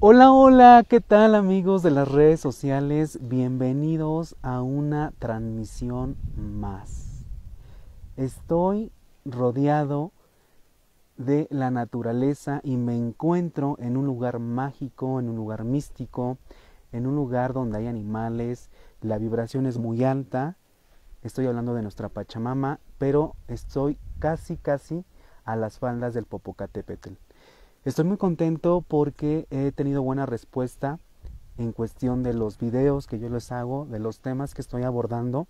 Hola, hola, ¿qué tal amigos de las redes sociales? Bienvenidos a una transmisión más. Estoy rodeado de la naturaleza y me encuentro en un lugar mágico, en un lugar místico, en un lugar donde hay animales, la vibración es muy alta. Estoy hablando de nuestra Pachamama, pero estoy casi, casi a las faldas del Popocatépetl. Estoy muy contento porque he tenido buena respuesta en cuestión de los videos que yo les hago, de los temas que estoy abordando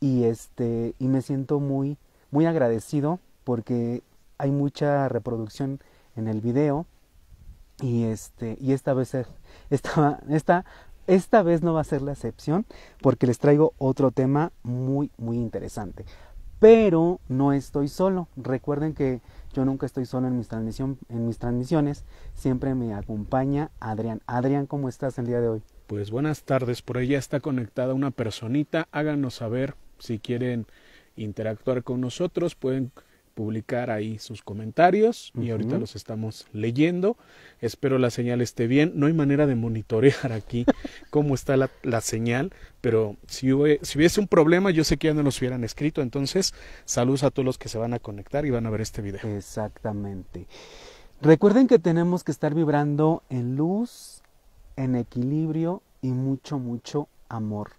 y este y me siento muy muy agradecido porque hay mucha reproducción en el video y este y esta vez esta, esta, esta vez no va a ser la excepción porque les traigo otro tema muy muy interesante. Pero no estoy solo. Recuerden que yo nunca estoy solo en mis, en mis transmisiones, siempre me acompaña Adrián. Adrián, ¿cómo estás el día de hoy? Pues buenas tardes, por ahí está conectada una personita, háganos saber si quieren interactuar con nosotros, pueden publicar ahí sus comentarios y ahorita los estamos leyendo. Espero la señal esté bien. No hay manera de monitorear aquí cómo está la, señal, pero si, si hubiese un problema yo sé que ya no los hubieran escrito, entonces saludos a todos los que se van a conectar y van a ver este video. Exactamente. Recuerden que tenemos que estar vibrando en luz, en equilibrio y mucho, mucho amor.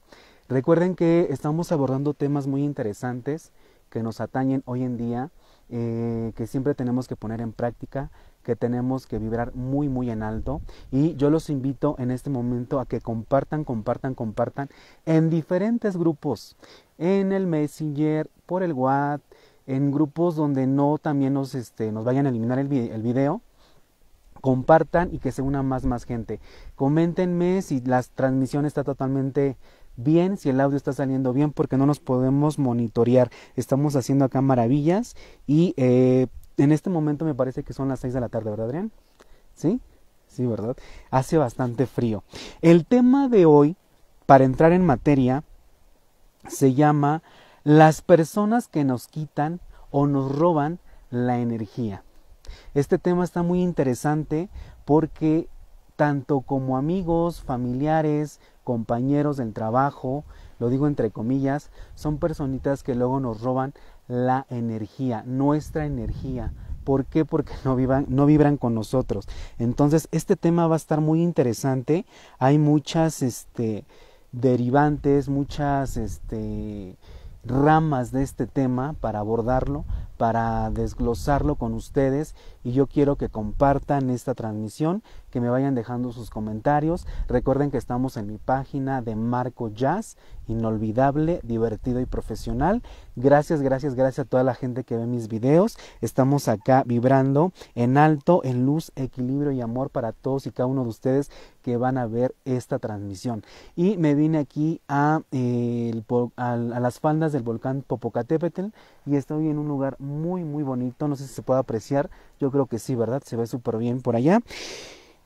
Recuerden que estamos abordando temas muy interesantes que nos atañen hoy en día eh, que siempre tenemos que poner en práctica, que tenemos que vibrar muy muy en alto y yo los invito en este momento a que compartan, compartan, compartan en diferentes grupos, en el Messenger, por el WhatsApp, en grupos donde no también nos, este, nos vayan a eliminar el, el video compartan y que se una más más gente. Coméntenme si la transmisión está totalmente bien, si el audio está saliendo bien, porque no nos podemos monitorear. Estamos haciendo acá maravillas y eh, en este momento me parece que son las 6 de la tarde, ¿verdad, Adrián? Sí, sí, ¿verdad? Hace bastante frío. El tema de hoy, para entrar en materia, se llama las personas que nos quitan o nos roban la energía. Este tema está muy interesante porque tanto como amigos, familiares, compañeros del trabajo, lo digo entre comillas, son personitas que luego nos roban la energía, nuestra energía. ¿Por qué? Porque no, vivan, no vibran con nosotros. Entonces, este tema va a estar muy interesante. Hay muchas este, derivantes, muchas este, ramas de este tema para abordarlo, para desglosarlo con ustedes y yo quiero que compartan esta transmisión, que me vayan dejando sus comentarios. Recuerden que estamos en mi página de Marco Jazz, inolvidable, divertido y profesional. Gracias, gracias, gracias a toda la gente que ve mis videos. Estamos acá vibrando en alto, en luz, equilibrio y amor para todos y cada uno de ustedes que van a ver esta transmisión. Y me vine aquí a, eh, las faldas del volcán Popocatépetl y estoy en un lugar muy muy bonito, no sé si se puede apreciar, yo creo que sí, ¿verdad? Se ve súper bien por allá.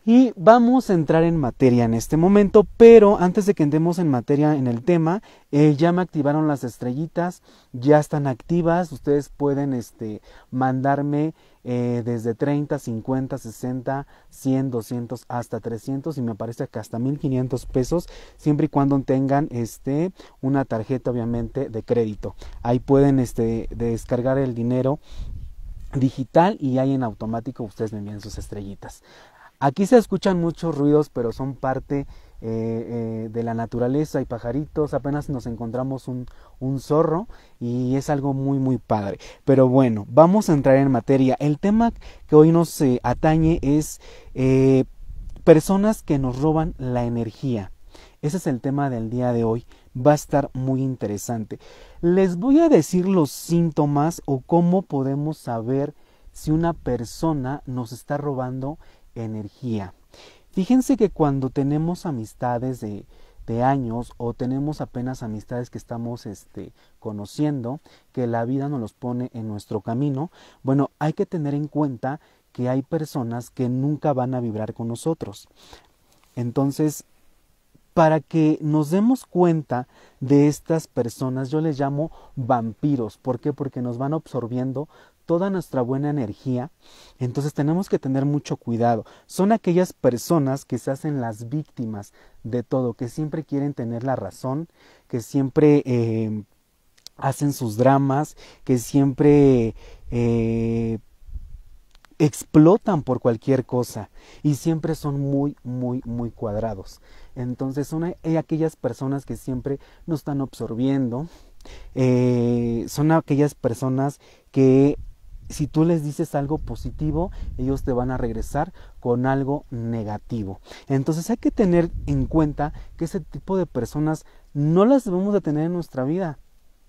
Y vamos a entrar en materia en este momento, pero antes de que entremos en materia en el tema, eh, ya me activaron las estrellitas, ya están activas, ustedes pueden este, mandarme eh, desde 30, 50, 60, 100, 200 hasta 300 y me aparece que hasta 1500 pesos, siempre y cuando tengan este, una tarjeta obviamente de crédito. Ahí pueden este, descargar el dinero digital y ahí en automático ustedes me envían sus estrellitas. Aquí se escuchan muchos ruidos, pero son parte eh, eh, de la naturaleza y pajaritos. Apenas nos encontramos un, zorro y es algo muy, muy padre. Pero bueno, vamos a entrar en materia. El tema que hoy nos eh, atañe es personas que nos roban la energía. Ese es el tema del día de hoy. Va a estar muy interesante. Les voy a decir los síntomas o cómo podemos saber si una persona nos está robando energía. Fíjense que cuando tenemos amistades de, años o tenemos apenas amistades que estamos este, conociendo, que la vida nos los pone en nuestro camino, bueno, hay que tener en cuenta que hay personas que nunca van a vibrar con nosotros. Entonces, para que nos demos cuenta de estas personas, yo les llamo vampiros. ¿Por qué? Porque nos van absorbiendo toda nuestra buena energía, entonces tenemos que tener mucho cuidado. Son aquellas personas que se hacen las víctimas de todo, que siempre quieren tener la razón, que siempre eh, hacen sus dramas, que siempre eh, explotan por cualquier cosa y siempre son muy, muy, muy cuadrados. Entonces son eh, aquellas personas que siempre nos están absorbiendo, son aquellas personas que si tú les dices algo positivo, ellos te van a regresar con algo negativo. Entonces hay que tener en cuenta que ese tipo de personas no las debemos de tener en nuestra vida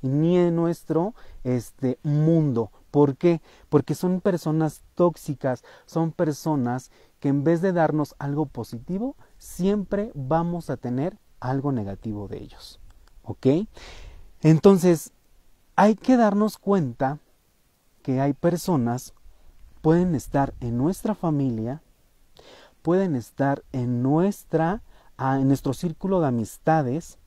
ni en nuestro este mundo. ¿Por qué? Porque son personas tóxicas, son personas que en vez de darnos algo positivo, siempre vamos a tener algo negativo de ellos. ¿Ok? Entonces, hay que darnos cuenta que hay personas, pueden estar en nuestra familia, pueden estar en nuestra ah, en nuestro círculo de amistades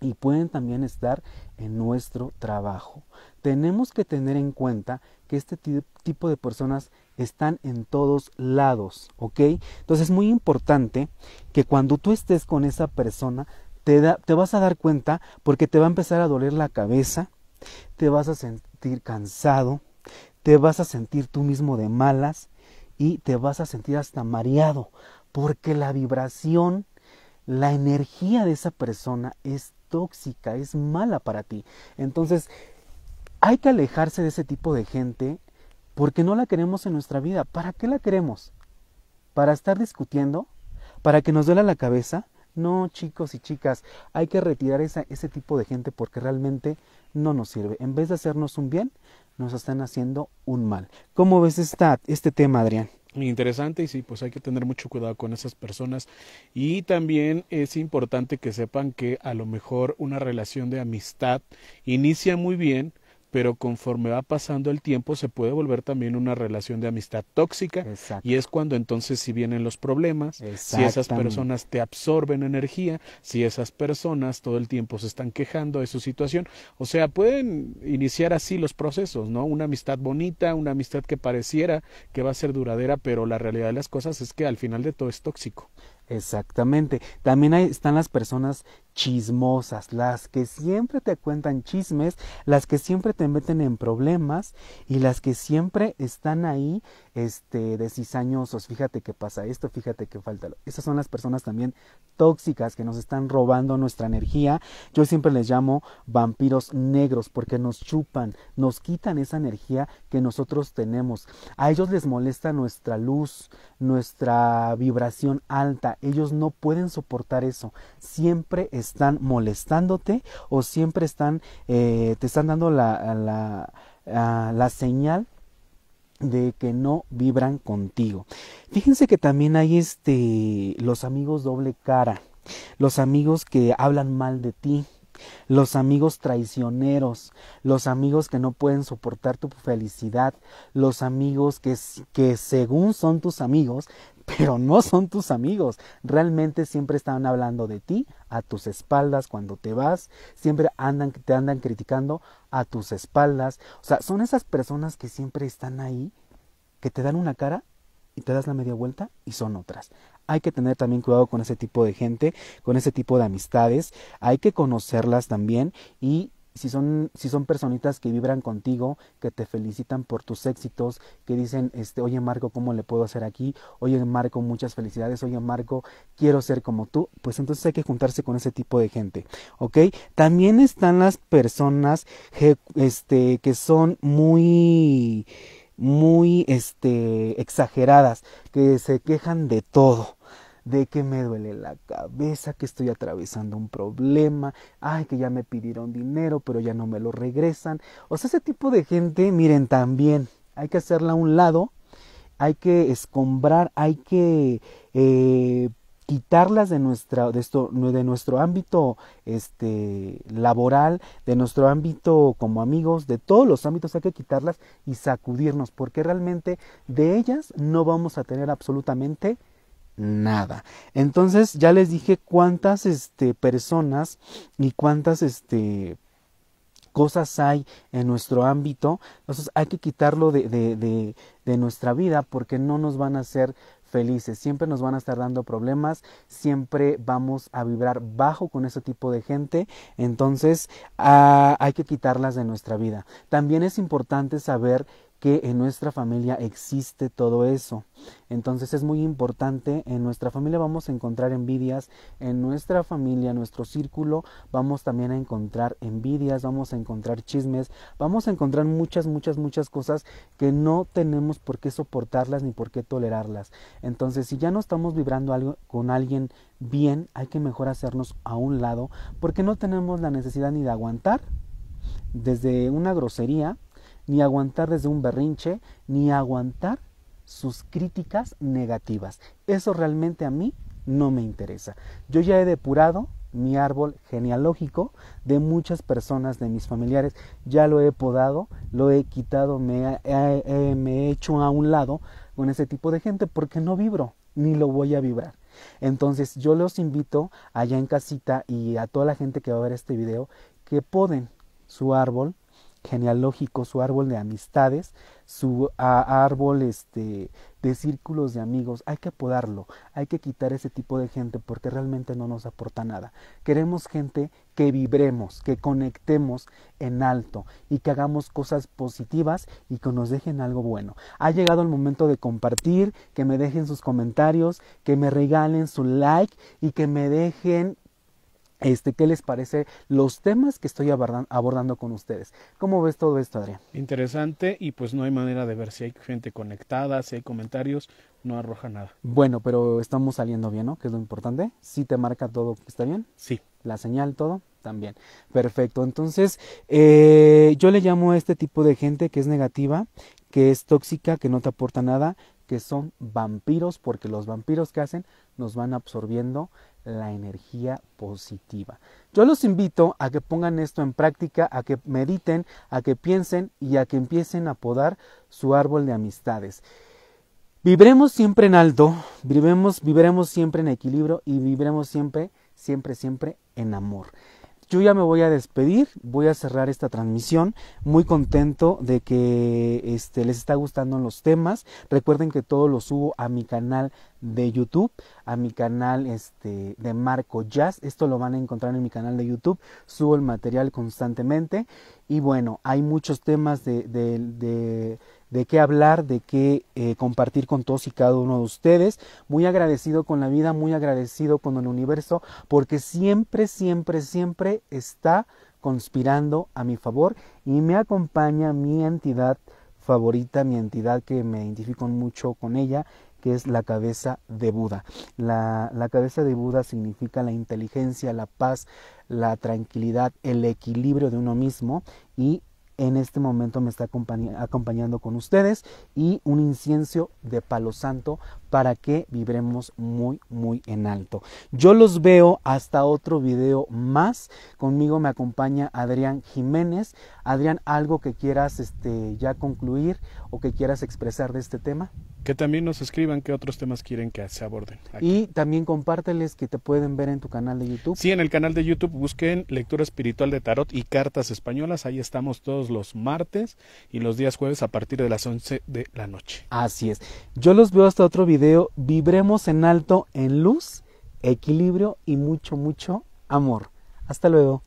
y pueden también estar en nuestro trabajo. Tenemos que tener en cuenta que este tipo de personas están en todos lados, ¿ok? Entonces es muy importante que cuando tú estés con esa persona, te vas a dar cuenta porque te va a empezar a doler la cabeza, te vas a sentir cansado, te vas a sentir tú mismo de malas y te vas a sentir hasta mareado, porque la vibración, la energía de esa persona es tóxica, es mala para ti. Entonces, hay que alejarse de ese tipo de gente porque no la queremos en nuestra vida. ¿Para qué la queremos? ¿Para estar discutiendo? ¿Para que nos duela la cabeza? No, chicos y chicas, hay que retirar esa, ese tipo de gente porque realmente no nos sirve. En vez de hacernos un bien, nos están haciendo un mal. ¿Cómo ves esta, este tema, Adrián? interesante y sí, pues hay que tener mucho cuidado con esas personas y también es importante que sepan que a lo mejor una relación de amistad inicia muy bien, pero conforme va pasando el tiempo se puede volver también una relación de amistad tóxica y es cuando entonces si vienen los problemas, si esas personas te absorben energía, si esas personas todo el tiempo se están quejando de su situación, o sea, pueden iniciar así los procesos, ¿no? Una amistad bonita, una amistad que pareciera que va a ser duradera, pero la realidad de las cosas es que al final de todo es tóxico. Exactamente. También hay, están las personas chismosas, las que siempre te cuentan chismes, las que siempre te meten en problemas y las que siempre están ahí este de fíjate que pasa esto, fíjate que falta. Esas son las personas también tóxicas que nos están robando nuestra energía. Yo siempre les llamo vampiros negros porque nos chupan, nos quitan esa energía que nosotros tenemos. A ellos les molesta nuestra luz, nuestra vibración alta. Ellos no pueden soportar eso. Siempre están están molestándote o siempre están, eh, te están dando la, señal de que no vibran contigo. Fíjense que también hay este los amigos doble cara, los amigos que hablan mal de ti, los amigos traicioneros, los amigos que no pueden soportar tu felicidad, los amigos que, que según son tus amigos, pero no son tus amigos. Realmente siempre están hablando de ti a tus espaldas cuando te vas, siempre andan, te andan criticando a tus espaldas. O sea, son esas personas que siempre están ahí, que te dan una cara y te das la media vuelta y son otras. Hay que tener también cuidado con ese tipo de gente, con ese tipo de amistades, hay que conocerlas también y si son, si son personitas que vibran contigo, que te felicitan por tus éxitos, que dicen, este, oye Marco, ¿cómo le puedo hacer aquí? Oye Marco, muchas felicidades, oye Marco, quiero ser como tú, pues entonces hay que juntarse con ese tipo de gente, ¿ok? También están las personas este, que son muy muy este exageradas que se quejan de todo de que me duele la cabeza, que estoy atravesando un problema, ay, que ya me pidieron dinero, pero ya no me lo regresan. O sea, ese tipo de gente, miren, también hay que hacerla a un lado, hay que escombrar, hay que eh, quitarlas de nuestra de, de nuestro ámbito este laboral de nuestro ámbito como amigos de todos los ámbitos hay que quitarlas y sacudirnos porque realmente de ellas no vamos a tener absolutamente nada. Entonces ya les dije cuántas este, personas y cuántas este, cosas hay en nuestro ámbito. Entonces hay que quitarlo de, nuestra vida porque no nos van a hacer felices, siempre nos van a estar dando problemas, siempre vamos a vibrar bajo con ese tipo de gente, entonces ah, hay que quitarlas de nuestra vida. También es importante saber que en nuestra familia existe todo eso. Entonces es muy importante, en nuestra familia vamos a encontrar envidias, en nuestra familia, en nuestro círculo, vamos también a encontrar envidias, vamos a encontrar chismes, vamos a encontrar muchas, muchas, muchas cosas que no tenemos por qué soportarlas ni por qué tolerarlas. Entonces si ya no estamos vibrando algo con alguien bien, hay que mejor hacernos a un lado porque no tenemos la necesidad ni de aguantar desde una grosería ni aguantar desde un berrinche, ni aguantar sus críticas negativas. Eso realmente a mí no me interesa. Yo ya he depurado mi árbol genealógico de muchas personas de mis familiares. Ya lo he podado, lo he quitado, me, he hecho a un lado con ese tipo de gente porque no vibro, ni lo voy a vibrar. Entonces yo los invito allá en casita y a toda la gente que va a ver este video que poden su árbol genealógico, su árbol de amistades, su árbol este, de círculos de amigos. Hay que apodarlo, hay que quitar ese tipo de gente porque realmente no nos aporta nada. Queremos gente que vibremos, que conectemos en alto y que hagamos cosas positivas y que nos dejen algo bueno. Ha llegado el momento de compartir, que me dejen sus comentarios, que me regalen su like y que me dejen este, ¿Qué les parece los temas que estoy abordando con ustedes? ¿Cómo ves todo esto, Adrián? Interesante y pues no hay manera de ver si hay gente conectada, si hay comentarios, no arroja nada. Bueno, pero estamos saliendo bien, ¿no? Que es lo importante. ¿Sí te marca todo? ¿Está bien? Sí. La señal, todo también. Perfecto. Entonces, eh, yo le llamo a este tipo de gente que es negativa, que es tóxica, que no te aporta nada, que son vampiros porque los vampiros que hacen nos van absorbiendo la energía positiva. Yo los invito a que pongan esto en práctica, a que mediten, a que piensen y a que empiecen a podar su árbol de amistades. Vibremos siempre en alto, vibremos, siempre en equilibrio y vibremos siempre, siempre, siempre en amor yo ya me voy a despedir, voy a cerrar esta transmisión, muy contento de que este, les está gustando los temas. Recuerden que todo lo subo a mi canal de YouTube a mi canal este, de Marco Jazz. Esto lo van a encontrar en mi canal de YouTube. Subo el material constantemente. Y bueno, hay muchos temas de, de, de, qué hablar, de qué eh, compartir con todos y cada uno de ustedes. Muy agradecido con la vida, muy agradecido con el universo, porque siempre, siempre, siempre está conspirando a mi favor y me acompaña mi entidad favorita, mi entidad que me identifico mucho con ella, que es la cabeza de Buda. La, cabeza de Buda significa la inteligencia, la paz, la tranquilidad, el equilibrio de uno mismo y en este momento me está acompañando con ustedes y un incienso de palo santo para que vibremos muy muy en alto. Yo los veo hasta otro video más. Conmigo me acompaña Adrián Jiménez. Adrián, algo que quieras este ya concluir o que quieras expresar de este tema. Que también nos escriban qué otros temas quieren que se aborden. Y también compárteles que te pueden ver en tu canal de YouTube. Sí, en el canal de YouTube busquen Lectura Espiritual de Tarot y Cartas Españolas. Ahí estamos todos los martes y los días jueves a partir de las 11 de la noche. Así es. Yo los veo hasta otro video. Vibremos en alto, en luz, equilibrio y mucho, mucho amor. Hasta luego.